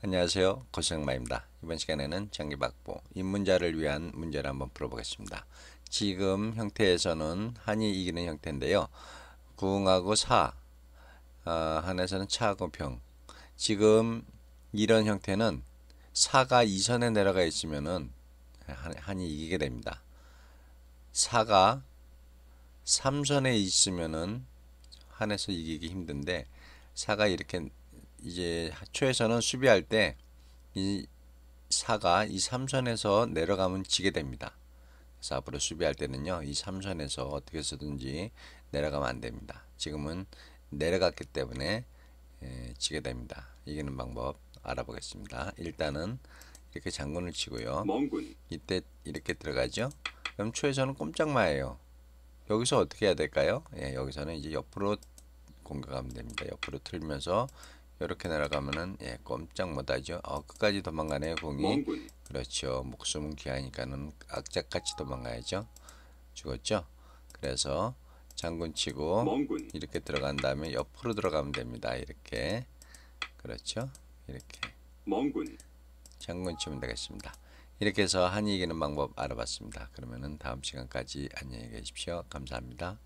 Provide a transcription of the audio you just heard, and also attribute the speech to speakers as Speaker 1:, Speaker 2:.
Speaker 1: 안녕하세요. 고생마입니다. 이번 시간에는 장기박보 입문자를 위한 문제를 한번 풀어보겠습니다. 지금 형태에서는 한이 이기는 형태인데요. 궁하고 사, 어, 한에서는 차하고 병. 지금 이런 형태는 사가 이선에 내려가 있으면은 한이 이기게 됩니다. 사가 삼선에 있으면은 한에서 이기기 힘든데 사가 이렇게 이제 초에서는 수비할 때 이 사가 이삼선에서 내려가면 지게 됩니다. 그래서 앞으로 수비할 때는요. 이삼선에서 어떻게 쓰든지 내려가면 안 됩니다. 지금은 내려갔기 때문에 예, 지게 됩니다. 이기는 방법 알아보겠습니다. 일단은 이렇게 장군을 치고요. 멍군. 이때 이렇게 들어가죠. 그럼 초에서는 꼼짝마예요. 여기서 어떻게 해야 될까요? 예, 여기서는 이제 옆으로 공격하면 됩니다. 옆으로 틀면서 이렇게 날아가면은 예, 꼼짝 못하죠. 어, 끝까지 도망가네요 공이. 그렇죠. 목숨은 귀하니까는 악자같이 도망가야죠. 죽었죠. 그래서 장군 치고 멍군. 이렇게 들어간 다음에 옆으로 들어가면 됩니다. 이렇게 그렇죠. 이렇게 멍군. 장군 치면 되겠습니다. 이렇게 해서 한이 이기는 방법 알아봤습니다. 그러면은 다음 시간까지 안녕히 계십시오. 감사합니다.